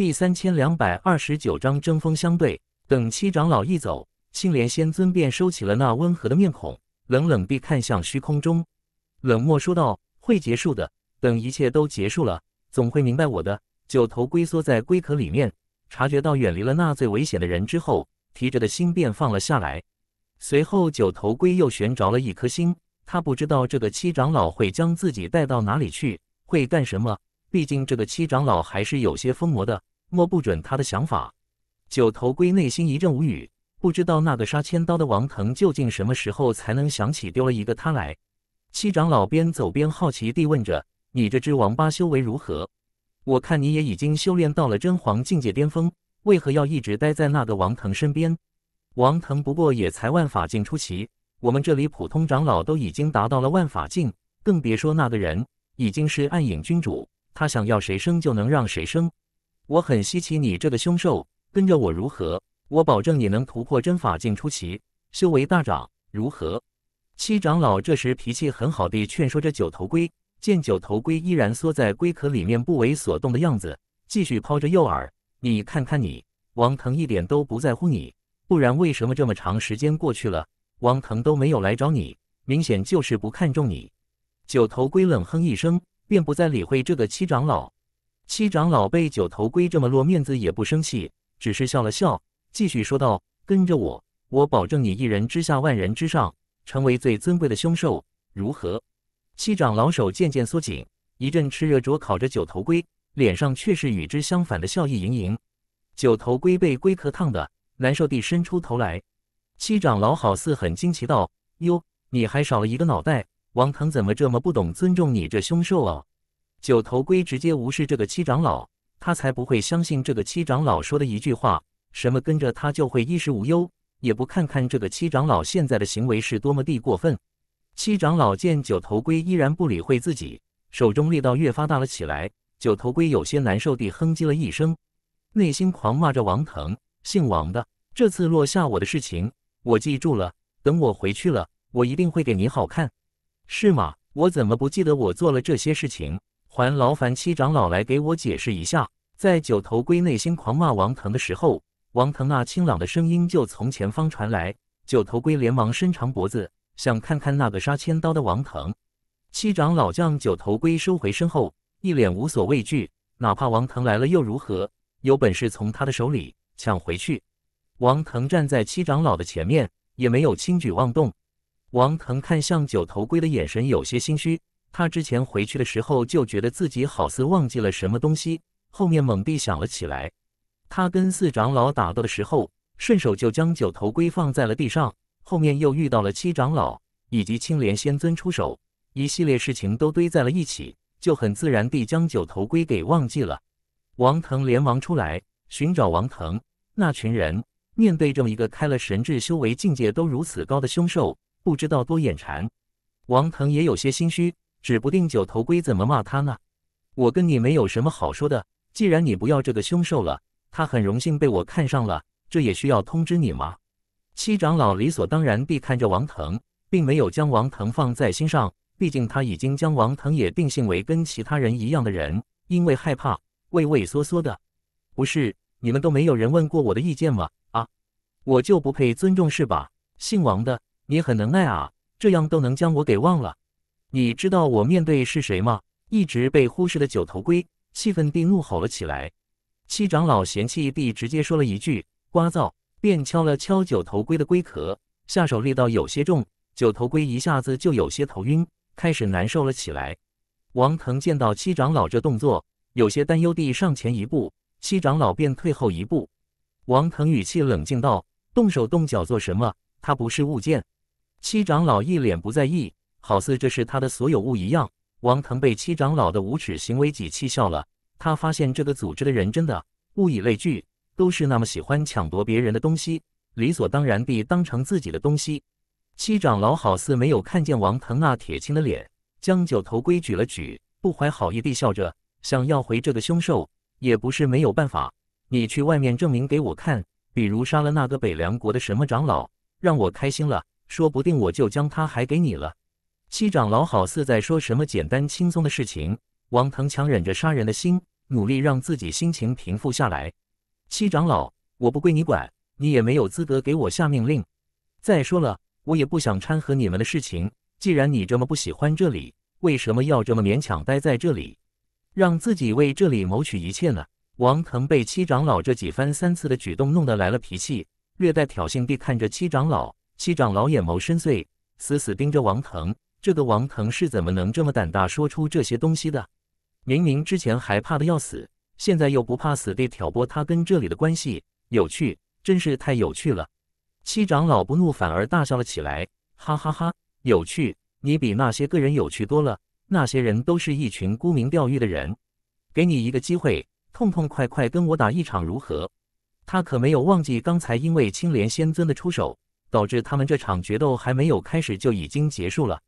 第三千两百二十九章针锋相对。等七长老一走，青莲仙尊便收起了那温和的面孔，冷冷地看向虚空中，冷漠说道：“会结束的。等一切都结束了，总会明白我的。”九头龟缩在龟壳里面，察觉到远离了那最危险的人之后，提着的心便放了下来。随后，九头龟又悬着了一颗心。他不知道这个七长老会将自己带到哪里去，会干什么。毕竟这个七长老还是有些疯魔的。摸不准他的想法，九头龟内心一阵无语，不知道那个杀千刀的王腾究竟什么时候才能想起丢了一个他来。七长老边走边好奇地问着：“你这只王八，修为如何？我看你也已经修炼到了真皇境界巅峰，为何要一直待在那个王腾身边？”王腾不过也才万法境初期，我们这里普通长老都已经达到了万法境，更别说那个人已经是暗影君主，他想要谁生就能让谁生。我很稀奇你这个凶兽跟着我如何？我保证你能突破真法境初期，修为大涨，如何？七长老这时脾气很好的劝说着九头龟，见九头龟依然缩在龟壳里面不为所动的样子，继续抛着诱饵。你看看你，王腾一点都不在乎你，不然为什么这么长时间过去了，王腾都没有来找你？明显就是不看重你。九头龟冷哼一声，便不再理会这个七长老。七长老被九头龟这么落面子也不生气，只是笑了笑，继续说道：“跟着我，我保证你一人之下，万人之上，成为最尊贵的凶兽，如何？”七长老手渐渐缩紧，一阵炽热灼烤着九头龟，脸上却是与之相反的笑意盈盈。九头龟被龟壳烫的难受地伸出头来，七长老好似很惊奇道：“哟，你还少了一个脑袋，王腾怎么这么不懂尊重你这凶兽啊？”九头龟直接无视这个七长老，他才不会相信这个七长老说的一句话，什么跟着他就会衣食无忧。也不看看这个七长老现在的行为是多么地过分。七长老见九头龟依然不理会自己，手中力道越发大了起来。九头龟有些难受地哼唧了一声，内心狂骂着：“王腾，姓王的，这次落下我的事情，我记住了。等我回去了，我一定会给你好看，是吗？我怎么不记得我做了这些事情？”还劳烦七长老来给我解释一下。在九头龟内心狂骂王腾的时候，王腾那清朗的声音就从前方传来。九头龟连忙伸长脖子，想看看那个杀千刀的王腾。七长老将九头龟收回身后，一脸无所畏惧。哪怕王腾来了又如何？有本事从他的手里抢回去。王腾站在七长老的前面，也没有轻举妄动。王腾看向九头龟的眼神有些心虚。他之前回去的时候就觉得自己好似忘记了什么东西，后面猛地想了起来。他跟四长老打斗的时候，顺手就将九头龟放在了地上。后面又遇到了七长老以及青莲仙尊出手，一系列事情都堆在了一起，就很自然地将九头龟给忘记了。王腾连忙出来寻找王腾那群人，面对这么一个开了神智、修为、境界都如此高的凶兽，不知道多眼馋。王腾也有些心虚。指不定九头龟怎么骂他呢？我跟你没有什么好说的。既然你不要这个凶兽了，他很荣幸被我看上了，这也需要通知你吗？七长老理所当然地看着王腾，并没有将王腾放在心上。毕竟他已经将王腾也定性为跟其他人一样的人，因为害怕，畏畏缩缩的。不是，你们都没有人问过我的意见吗？啊，我就不配尊重是吧？姓王的，你很能耐啊，这样都能将我给忘了。你知道我面对是谁吗？一直被忽视的九头龟气愤地怒吼了起来。七长老嫌弃地直接说了一句“聒噪”，便敲了敲九头龟的龟壳，下手力道有些重，九头龟一下子就有些头晕，开始难受了起来。王腾见到七长老这动作，有些担忧地上前一步，七长老便退后一步。王腾语气冷静道：“动手动脚做什么？他不是物件。”七长老一脸不在意。好似这是他的所有物一样，王腾被七长老的无耻行为给气笑了。他发现这个组织的人真的物以类聚，都是那么喜欢抢夺别人的东西，理所当然地当成自己的东西。七长老好似没有看见王腾那铁青的脸，将九头龟举了举，不怀好意地笑着，想要回这个凶兽也不是没有办法。你去外面证明给我看，比如杀了那个北凉国的什么长老，让我开心了，说不定我就将他还给你了。七长老好似在说什么简单轻松的事情，王腾强忍着杀人的心，努力让自己心情平复下来。七长老，我不归你管，你也没有资格给我下命令。再说了，我也不想掺和你们的事情。既然你这么不喜欢这里，为什么要这么勉强待在这里，让自己为这里谋取一切呢？王腾被七长老这几番三次的举动弄得来了脾气，略带挑衅地看着七长老。七长老眼眸深邃，死死盯着王腾。这个王腾是怎么能这么胆大说出这些东西的？明明之前还怕的要死，现在又不怕死地挑拨他跟这里的关系，有趣，真是太有趣了！七长老不怒反而大笑了起来，哈哈哈，有趣，你比那些个人有趣多了，那些人都是一群沽名钓誉的人。给你一个机会，痛痛快快跟我打一场如何？他可没有忘记刚才因为青莲仙尊的出手，导致他们这场决斗还没有开始就已经结束了。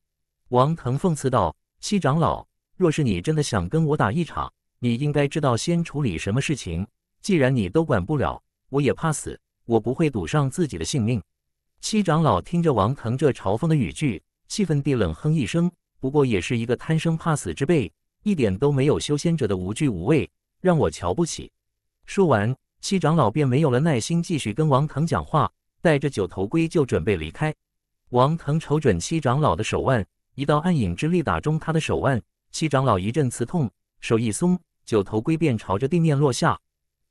王腾讽刺道：“七长老，若是你真的想跟我打一场，你应该知道先处理什么事情。既然你都管不了，我也怕死，我不会赌上自己的性命。”七长老听着王腾这嘲讽的语句，气愤地冷哼一声。不过也是一个贪生怕死之辈，一点都没有修仙者的无惧无畏，让我瞧不起。说完，七长老便没有了耐心，继续跟王腾讲话，带着九头龟就准备离开。王腾瞅准七长老的手腕。一道暗影之力打中他的手腕，七长老一阵刺痛，手一松，九头龟便朝着地面落下。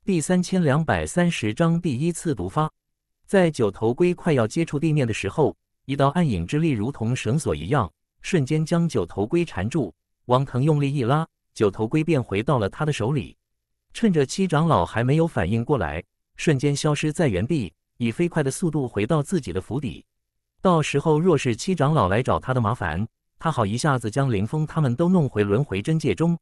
第三千两百三十章第一次毒发，在九头龟快要接触地面的时候，一道暗影之力如同绳索一样，瞬间将九头龟缠住。王腾用力一拉，九头龟便回到了他的手里。趁着七长老还没有反应过来，瞬间消失在原地，以飞快的速度回到自己的府邸。到时候若是七长老来找他的麻烦，他好一下子将林峰他们都弄回轮回真界中。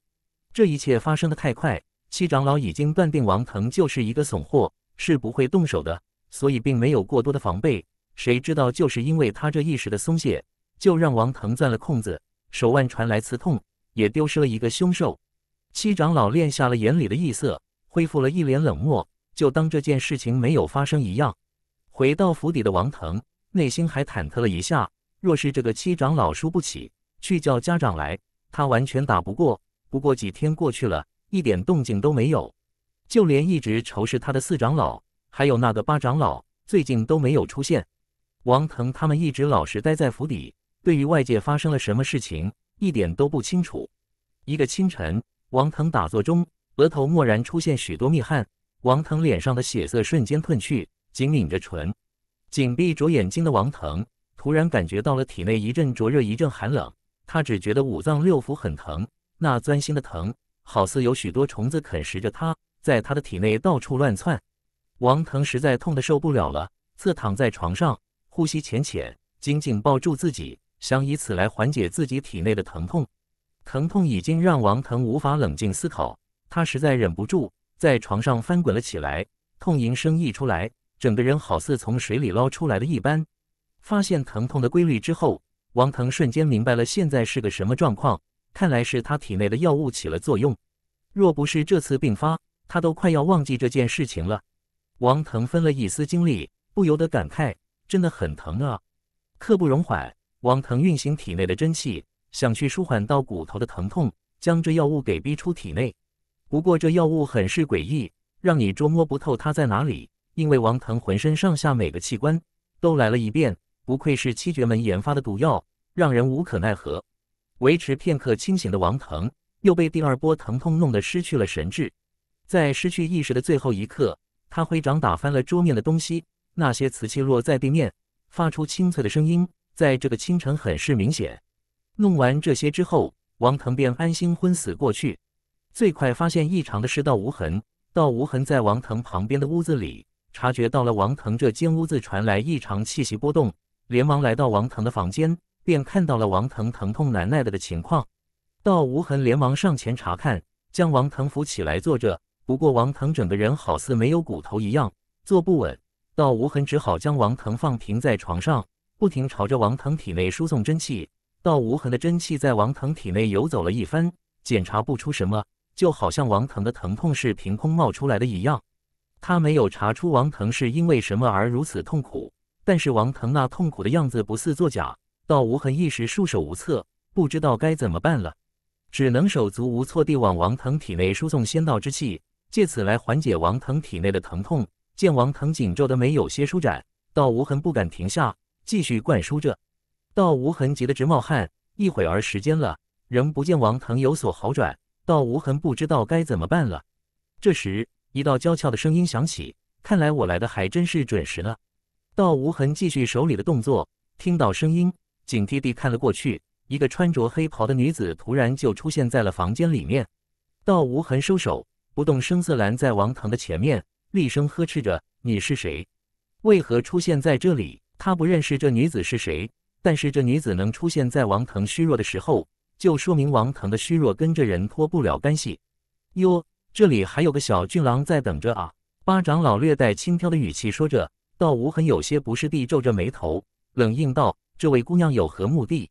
这一切发生的太快，七长老已经断定王腾就是一个怂货，是不会动手的，所以并没有过多的防备。谁知道就是因为他这一时的松懈，就让王腾钻了空子。手腕传来刺痛，也丢失了一个凶兽。七长老练下了眼里的异色，恢复了一脸冷漠，就当这件事情没有发生一样。回到府邸的王腾。内心还忐忑了一下，若是这个七长老输不起，去叫家长来，他完全打不过。不过几天过去了，一点动静都没有，就连一直仇视他的四长老，还有那个八长老，最近都没有出现。王腾他们一直老实待在府里，对于外界发生了什么事情，一点都不清楚。一个清晨，王腾打坐中，额头蓦然出现许多密汗，王腾脸上的血色瞬间褪去，紧抿着唇。紧闭着眼睛的王腾突然感觉到了体内一阵灼热，一阵寒冷。他只觉得五脏六腑很疼，那钻心的疼，好似有许多虫子啃食着他，在他的体内到处乱窜。王腾实在痛得受不了了，侧躺在床上，呼吸浅浅，紧紧抱住自己，想以此来缓解自己体内的疼痛。疼痛已经让王腾无法冷静思考，他实在忍不住，在床上翻滚了起来，痛吟声溢出来。整个人好似从水里捞出来的一般。发现疼痛的规律之后，王腾瞬间明白了现在是个什么状况。看来是他体内的药物起了作用。若不是这次病发，他都快要忘记这件事情了。王腾分了一丝精力，不由得感慨：“真的很疼啊！”刻不容缓，王腾运行体内的真气，想去舒缓到骨头的疼痛，将这药物给逼出体内。不过这药物很是诡异，让你捉摸不透它在哪里。因为王腾浑身上下每个器官都来了一遍，不愧是七绝门研发的毒药，让人无可奈何。维持片刻清醒的王腾，又被第二波疼痛弄得失去了神智。在失去意识的最后一刻，他挥掌打翻了桌面的东西，那些瓷器落在地面，发出清脆的声音，在这个清晨很是明显。弄完这些之后，王腾便安心昏死过去。最快发现异常的是道无痕，道无痕在王腾旁边的屋子里。察觉到了王腾这间屋子传来异常气息波动，连忙来到王腾的房间，便看到了王腾疼痛难耐的的情况。道无痕连忙上前查看，将王腾扶起来坐着。不过王腾整个人好似没有骨头一样，坐不稳。道无痕只好将王腾放平在床上，不停朝着王腾体内输送真气。道无痕的真气在王腾体内游走了一番，检查不出什么，就好像王腾的疼痛是凭空冒出来的一样。他没有查出王腾是因为什么而如此痛苦，但是王腾那痛苦的样子不似作假，道无痕一时束手无策，不知道该怎么办了，只能手足无措地往王腾体内输送仙道之气，借此来缓解王腾体内的疼痛。见王腾紧皱的眉有些舒展，道无痕不敢停下，继续灌输着。道无痕急得直冒汗，一会儿时间了，仍不见王腾有所好转，道无痕不知道该怎么办了。这时。一道娇俏的声音响起，看来我来的还真是准时呢。”道无痕继续手里的动作，听到声音，警惕地看了过去。一个穿着黑袍的女子突然就出现在了房间里面。道无痕收手，不动声色拦在王腾的前面，厉声呵斥着：“你是谁？为何出现在这里？”他不认识这女子是谁，但是这女子能出现在王腾虚弱的时候，就说明王腾的虚弱跟这人脱不了干系。哟。这里还有个小俊郎在等着啊！巴长老略带轻佻的语气说着，道无痕有些不适地皱着眉头，冷硬道：“这位姑娘有何目的？”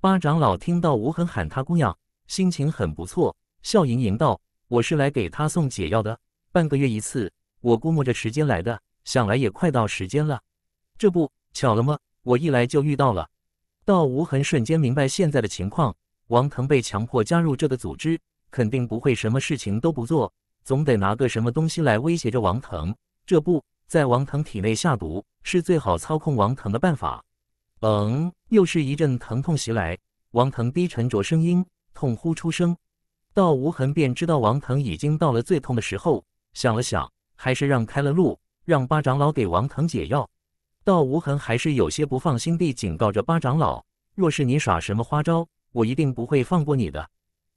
巴长老听到无痕喊他姑娘，心情很不错，笑盈盈道：“我是来给他送解药的，半个月一次，我估摸着时间来的，想来也快到时间了。这不巧了吗？我一来就遇到了。”道无痕瞬间明白现在的情况，王腾被强迫加入这个组织。肯定不会什么事情都不做，总得拿个什么东西来威胁着王腾。这不在王腾体内下毒是最好操控王腾的办法。嗯，又是一阵疼痛袭来，王腾低沉着声音痛呼出声。道无痕便知道王腾已经到了最痛的时候，想了想，还是让开了路，让巴长老给王腾解药。道无痕还是有些不放心地警告着巴长老：“若是你耍什么花招，我一定不会放过你的。”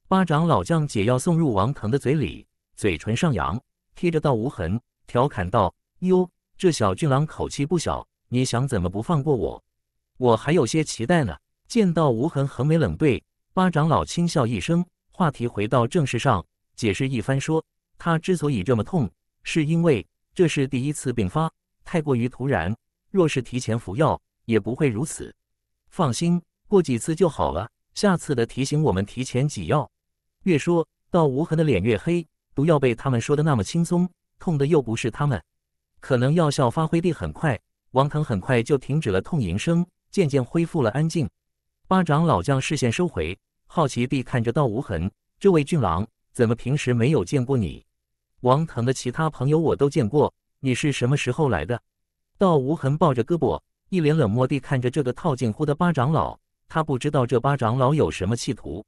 巴长老将解药送入王腾的嘴里，嘴唇上扬，贴着道无痕调侃道：“哟，这小俊郎口气不小，你想怎么不放过我？我还有些期待呢。”见到无痕横眉冷对，巴长老轻笑一声，话题回到正事上，解释一番说：“他之所以这么痛，是因为这是第一次病发，太过于突然。若是提前服药，也不会如此。放心，过几次就好了。下次的提醒我们提前给药。”越说到无痕的脸越黑，毒药被他们说的那么轻松，痛的又不是他们。可能药效发挥的很快，王腾很快就停止了痛吟声，渐渐恢复了安静。巴长老将视线收回，好奇地看着道无痕。这位俊郎，怎么平时没有见过你？王腾的其他朋友我都见过，你是什么时候来的？道无痕抱着胳膊，一脸冷漠地看着这个套近乎的巴长老。他不知道这巴长老有什么企图。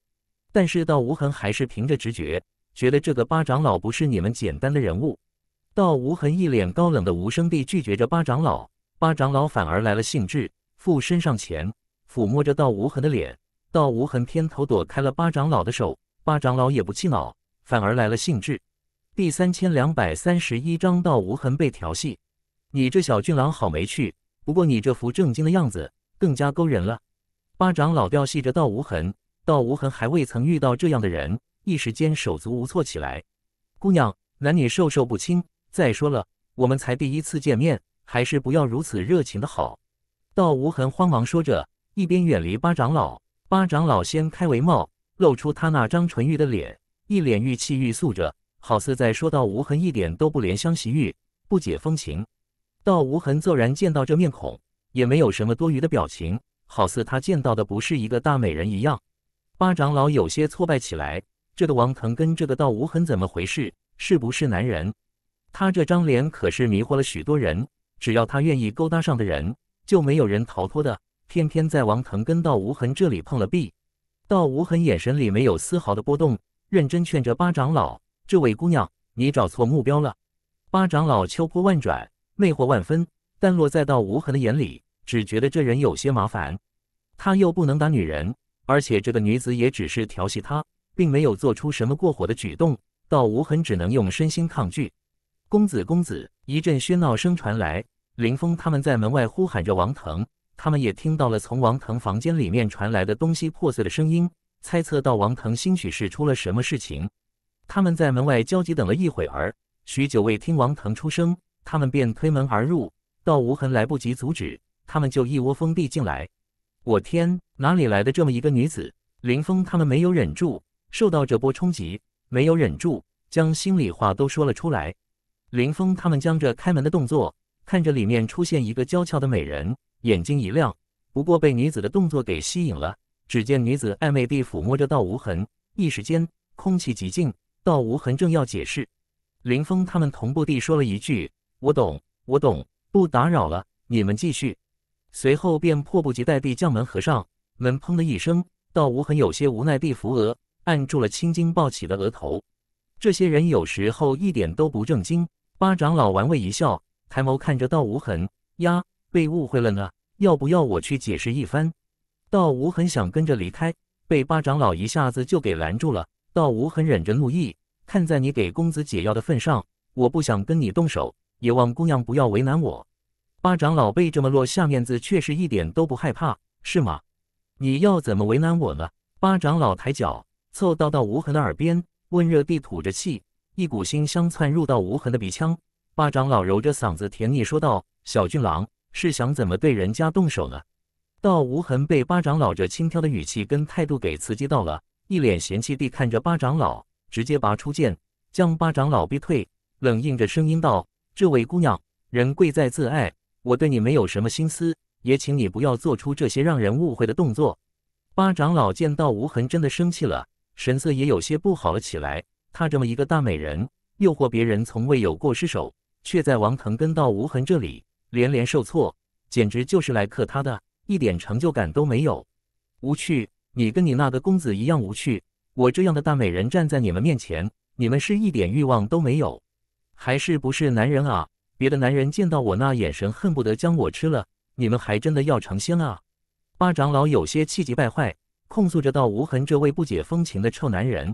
但是，道无痕还是凭着直觉觉得这个巴长老不是你们简单的人物。道无痕一脸高冷的无声地拒绝着巴长老，巴长老反而来了兴致，附身上前抚摸着道无痕的脸。道无痕偏头躲开了巴长老的手，巴长老也不气恼，反而来了兴致。第三千两百三十一章：道无痕被调戏，你这小俊郎好没趣。不过你这副正经的样子更加勾人了。巴长老调戏着道无痕。道无痕还未曾遇到这样的人，一时间手足无措起来。姑娘，男女授受不亲，再说了，我们才第一次见面，还是不要如此热情的好。道无痕慌忙说着，一边远离巴长老。巴长老掀开帷帽，露出他那张纯欲的脸，一脸欲气欲诉着，好似在说道无痕一点都不怜香惜玉，不解风情。道无痕骤然见到这面孔，也没有什么多余的表情，好似他见到的不是一个大美人一样。八长老有些挫败起来，这个王腾根，这个道无痕，怎么回事？是不是男人？他这张脸可是迷惑了许多人，只要他愿意勾搭上的人，就没有人逃脱的。偏偏在王腾根、道无痕这里碰了壁。道无痕眼神里没有丝毫的波动，认真劝着八长老：“这位姑娘，你找错目标了。”八长老秋波万转，魅惑万分，但落在道无痕的眼里，只觉得这人有些麻烦。他又不能打女人。而且这个女子也只是调戏他，并没有做出什么过火的举动。道无痕只能用身心抗拒。公子公子，一阵喧闹声传来，林峰他们在门外呼喊着王腾。他们也听到了从王腾房间里面传来的东西破碎的声音，猜测到王腾兴许是出了什么事情。他们在门外焦急等了一会儿，许久未听王腾出声，他们便推门而入。道无痕来不及阻止，他们就一窝蜂地进来。我天！哪里来的这么一个女子？林峰他们没有忍住，受到这波冲击，没有忍住，将心里话都说了出来。林峰他们将这开门的动作，看着里面出现一个娇俏的美人，眼睛一亮。不过被女子的动作给吸引了。只见女子暧昧地抚摸着道无痕，一时间空气极静。道无痕正要解释，林峰他们同步地说了一句：“我懂，我懂，不打扰了，你们继续。”随后便迫不及待地将门合上，门砰的一声。道无痕有些无奈地扶额，按住了青筋暴起的额头。这些人有时候一点都不正经。八长老玩味一笑，抬眸看着道无痕：“呀，被误会了呢？要不要我去解释一番？”道无痕想跟着离开，被八长老一下子就给拦住了。道无痕忍着怒意，看在你给公子解药的份上，我不想跟你动手，也望姑娘不要为难我。巴长老被这么落下面子，确实一点都不害怕，是吗？你要怎么为难我呢？巴长老抬脚凑到到无痕的耳边，温热地吐着气，一股馨香窜入到无痕的鼻腔。巴长老揉着嗓子，甜腻说道：“小俊郎，是想怎么对人家动手呢？”到无痕被巴长老这轻佻的语气跟态度给刺激到了，一脸嫌弃地看着巴长老，直接拔出剑，将巴长老逼退，冷硬着声音道：“这位姑娘，人贵在自爱。”我对你没有什么心思，也请你不要做出这些让人误会的动作。巴长老见到无痕真的生气了，神色也有些不好了起来。他这么一个大美人，诱惑别人从未有过失手，却在王腾跟到无痕这里连连受挫，简直就是来克他的，一点成就感都没有。无趣，你跟你那个公子一样无趣。我这样的大美人站在你们面前，你们是一点欲望都没有，还是不是男人啊？别的男人见到我那眼神，恨不得将我吃了。你们还真的要成仙啊！八长老有些气急败坏，控诉着道无痕这位不解风情的臭男人。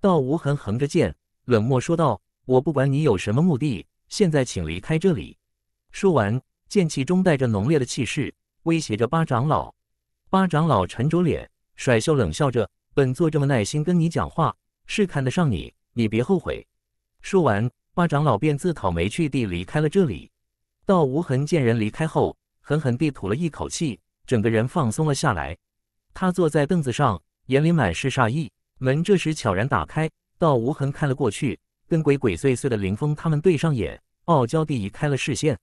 道无痕横着剑，冷漠说道：“我不管你有什么目的，现在请离开这里。”说完，剑气中带着浓烈的气势，威胁着八长老。八长老沉着脸，甩袖冷笑着：“本座这么耐心跟你讲话，是看得上你，你别后悔。”说完。花长老便自讨没趣地离开了这里。道无痕见人离开后，狠狠地吐了一口气，整个人放松了下来。他坐在凳子上，眼里满是杀意。门这时悄然打开，道无痕看了过去，跟鬼鬼祟祟的林峰他们对上眼，傲娇地移开了视线。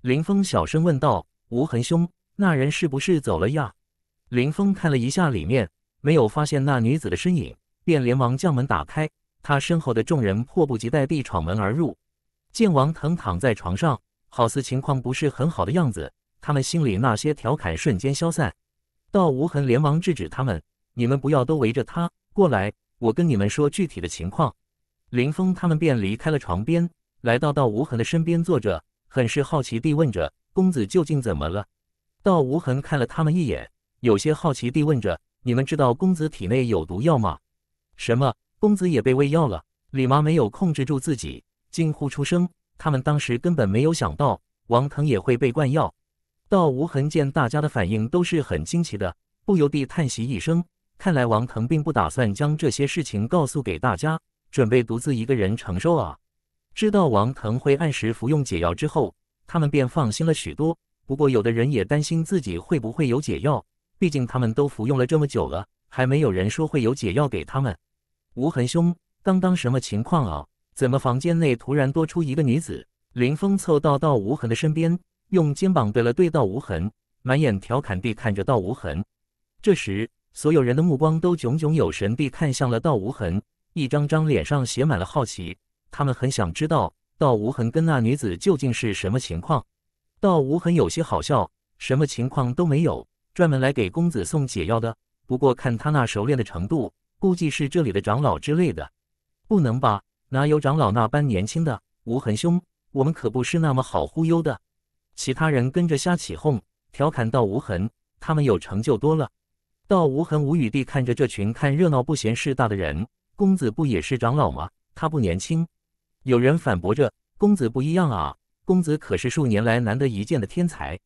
林峰小声问道：“无痕兄，那人是不是走了呀？”林峰看了一下里面，没有发现那女子的身影，便连忙将门打开。他身后的众人迫不及待地闯门而入，见王腾躺在床上，好似情况不是很好的样子。他们心里那些调侃瞬间消散。道无痕连忙制止他们：“你们不要都围着他过来，我跟你们说具体的情况。”林峰他们便离开了床边，来到道无痕的身边坐着，很是好奇地问着：“公子究竟怎么了？”道无痕看了他们一眼，有些好奇地问着：“你们知道公子体内有毒药吗？”什么？公子也被喂药了，李妈没有控制住自己，惊呼出声。他们当时根本没有想到王腾也会被灌药。到无痕见大家的反应都是很惊奇的，不由得叹息一声。看来王腾并不打算将这些事情告诉给大家，准备独自一个人承受啊。知道王腾会按时服用解药之后，他们便放心了许多。不过有的人也担心自己会不会有解药，毕竟他们都服用了这么久了，还没有人说会有解药给他们。无痕兄，刚刚什么情况啊？怎么房间内突然多出一个女子？林峰凑到到无痕的身边，用肩膀对了对到无痕，满眼调侃地看着道无痕。这时，所有人的目光都炯炯有神地看向了道无痕，一张张脸上写满了好奇，他们很想知道道无痕跟那女子究竟是什么情况。道无痕有些好笑，什么情况都没有，专门来给公子送解药的。不过看他那熟练的程度。估计是这里的长老之类的，不能吧？哪有长老那般年轻的？无痕兄，我们可不是那么好忽悠的。其他人跟着瞎起哄，调侃道：“无痕，他们有成就多了。道无痕无语地看着这群看热闹不嫌事大的人。公子不也是长老吗？他不年轻。有人反驳着，公子不一样啊，公子可是数年来难得一见的天才。